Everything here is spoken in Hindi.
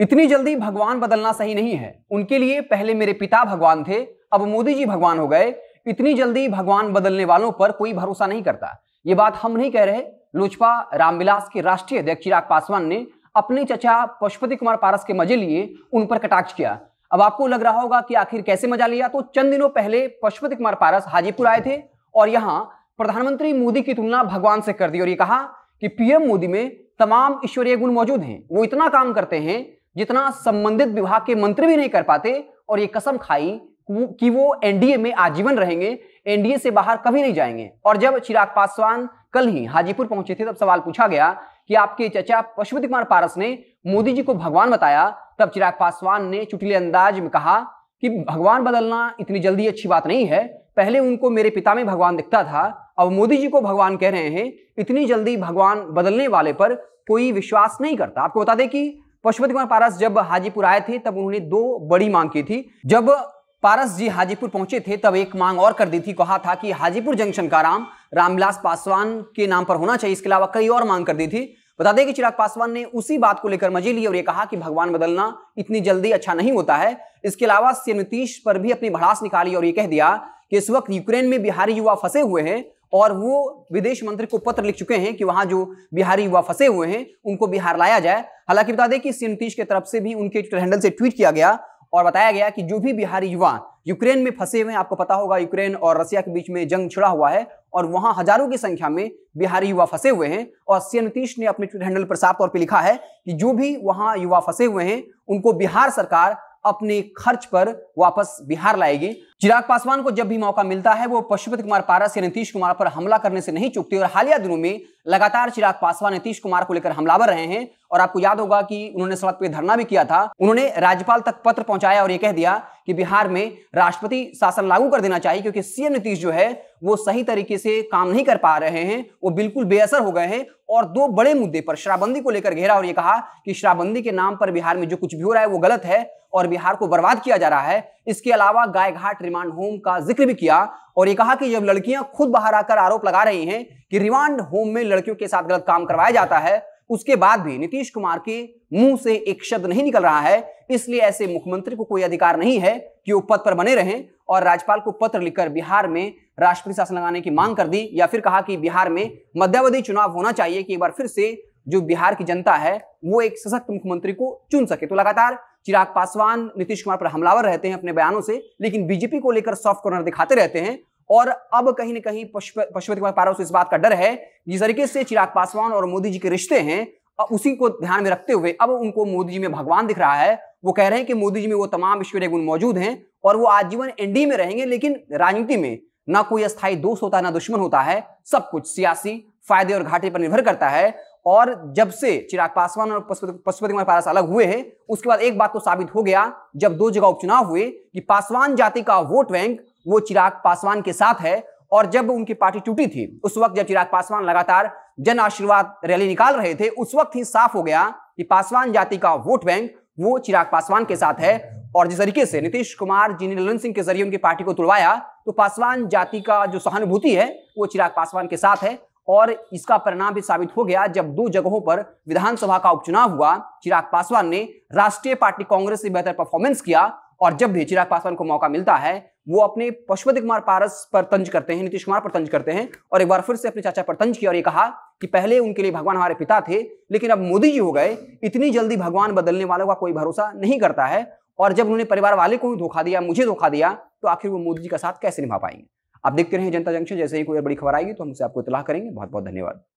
इतनी जल्दी भगवान बदलना सही नहीं है उनके लिए पहले मेरे पिता भगवान थे अब मोदी जी भगवान हो गए इतनी जल्दी भगवान बदलने वालों पर कोई भरोसा नहीं करता ये बात हम नहीं कह रहे लोजपा रामविलास के राष्ट्रीय अध्यक्ष चिराग पासवान ने अपने चचा पशुपति कुमार पारस के मजे लिए उन पर कटाक्ष किया अब आपको लग रहा होगा कि आखिर कैसे मजा लिया तो चंद दिनों पहले पशुपति कुमार पारस हाजीपुर आए थे और यहाँ प्रधानमंत्री मोदी की तुलना भगवान से कर दी और ये कहा कि पीएम मोदी में तमाम ईश्वरीय गुण मौजूद हैं वो इतना काम करते हैं जितना संबंधित विभाग के मंत्री भी नहीं कर पाते और ये कसम खाई कि वो एनडीए में आजीवन रहेंगे एनडीए से बाहर कभी नहीं जाएंगे और जब चिराग पासवान कल ही हाजीपुर पहुंचे थे तब सवाल पूछा गया कि आपके चचा पशुपति कुमार पारस ने मोदी जी को भगवान बताया तब चिराग पासवान ने चुटिले अंदाज में कहा कि भगवान बदलना इतनी जल्दी अच्छी बात नहीं है पहले उनको मेरे पिता में भगवान दिखता था अब मोदी जी को भगवान कह रहे हैं इतनी जल्दी भगवान बदलने वाले पर कोई विश्वास नहीं करता आपको बता दें कि पशुपति कुमार पारस जब हाजीपुर आए थे तब उन्होंने दो बड़ी मांग की थी जब पारस जी हाजीपुर पहुंचे थे तब एक मांग और कर दी थी कहा था कि हाजीपुर जंक्शन का नाम रामविलास पासवान के नाम पर होना चाहिए इसके अलावा कई और मांग कर दी थी बता दें कि चिराग पासवान ने उसी बात को लेकर मजे लिए और ये कहा कि भगवान बदलना इतनी जल्दी अच्छा नहीं होता है इसके अलावा सीएम नीतीश पर भी अपनी भड़ास निकाली और ये कह दिया कि इस वक्त यूक्रेन में बिहारी युवा फंसे हुए हैं और वो विदेश मंत्री को पत्र लिख चुके हैं कि वहां जो बिहारी युवा फंसे हुए हैं उनको बिहार लाया जाए हालांकि बता दें कि सी नीतीश की तरफ से भी उनके ट्विटर हैंडल से ट्वीट किया गया और बताया गया कि जो भी बिहारी युवा यूक्रेन में फंसे हुए हैं आपको पता होगा यूक्रेन और रसिया के बीच में जंग छिड़ा हुआ है और वहां हजारों की संख्या में बिहारी युवा फंसे हुए हैं और सीएम नीतीश ने अपने ट्विटर हैंडल पर साफ तौर पर लिखा है कि जो भी वहां युवा फंसे हुए हैं उनको बिहार सरकार अपने खर्च पर वापस बिहार लाएगी चिराग पासवान को जब भी मौका मिलता है वो पशुपति कुमार पारस या नीतीश कुमार पर हमला करने से नहीं चुकती और हालिया दिनों में लगातार चिराग पासवान नीतीश कुमार को लेकर हमलावर रहे हैं और आपको याद होगा कि उन्होंने सड़क पर धरना भी किया था उन्होंने राज्यपाल तक पत्र पहुंचाया और ये कह दिया कि बिहार में राष्ट्रपति शासन लागू कर देना चाहिए क्योंकि सीएम नीतीश जो है वो सही तरीके से काम नहीं कर पा रहे हैं वो बिल्कुल बेअसर हो गए हैं और दो बड़े मुद्दे पर शराबबंदी को लेकर घेरा और ये कहा कि शराबबंदी के नाम पर बिहार में जो कुछ भी हो रहा है वो गलत है और बिहार को बर्बाद किया जा रहा है इसके अलावा गायघाट रिमांड होम का जिक्र भी किया और ये कहा कि जब लड़कियां खुद बाहर आकर आरोप लगा रही हैं कि रिमांड होम में लड़कियों के साथ गलत काम करवाया जाता है उसके बाद भी नीतीश कुमार के मुंह से एक शब्द नहीं निकल रहा है इसलिए ऐसे मुख्यमंत्री को कोई अधिकार नहीं है कि वो पद पर बने रहें और राज्यपाल को पत्र लिखकर बिहार में राष्ट्रपति शासन लगाने की मांग कर दी या फिर कहा कि बिहार में मध्यावधि चुनाव होना चाहिए कि एक बार फिर से जो बिहार की जनता है वो एक सशक्त मुख्यमंत्री को चुन सके तो लगातार चिराग पासवान नीतीश कुमार पर हमलावर रहते हैं अपने बयानों से लेकिन बीजेपी को लेकर सॉफ्ट कॉर्नर दिखाते रहते हैं और अब कहीं ना कहीं पशुपति कुमार पारा से इस बात का डर है जिस तरीके से चिराग पासवान और मोदी जी के रिश्ते हैं उसी को ध्यान में रखते हुए अब उनको मोदी जी में भगवान दिख रहा है वो कह रहे हैं कि मोदी जी में वो तमाम ईश्वरीय गुण मौजूद हैं और वो आजीवन एनडीए में रहेंगे लेकिन राजनीति में ना कोई अस्थायी दोस्त होता है ना दुश्मन होता है सब कुछ सियासी फायदे और घाटे पर निर्भर करता है और जब से चिराग पासवान और पशुपति कुमार पारस अलग हुए हैं उसके बाद एक बात तो साबित हो गया जब दो जगह उपचुनाव हुए कि पासवान जाति का वोट बैंक वो चिराग पासवान के साथ है और जब उनकी पार्टी टूटी थी उस वक्त जब चिराग पासवान लगातार जन आशीर्वाद रैली निकाल रहे थे उस वक्त ही साफ हो गया कि पासवान जाति का वोट बैंक वो चिराग पासवान के साथ है और जिस तरीके से नीतीश कुमार जी ने ललन सिंह के जरिए उनकी पार्टी को तुड़वाया तो पासवान जाति का जो सहानुभूति है वो चिराग पासवान के साथ है और इसका परिणाम भी साबित हो गया जब दो जगहों पर विधानसभा का उपचुनाव हुआ चिराग पासवान ने राष्ट्रीय पार्टी कांग्रेस से बेहतर परफॉर्मेंस किया और जब भी चिराग पासवान को मौका मिलता है वो अपने पशुपति कुमार पारस पर तंज करते हैं नीतीश कुमार पर तंज करते हैं और एक बार फिर से अपने चाचा पर तंज किया और ये कहा कि पहले उनके लिए भगवान हमारे पिता थे लेकिन अब मोदी जी हो गए इतनी जल्दी भगवान बदलने वालों का कोई भरोसा नहीं करता है और जब उन्होंने परिवार वाले को ही धोखा दिया मुझे धोखा दिया तो आखिर वो मोदी जी का साथ कैसे निभा पाएंगे आप देखते रहें जनता जंक्शन जैसे ही कोई बड़ी खबर आएगी तो हम उसे आपको इतलाह करेंगे बहुत बहुत धन्यवाद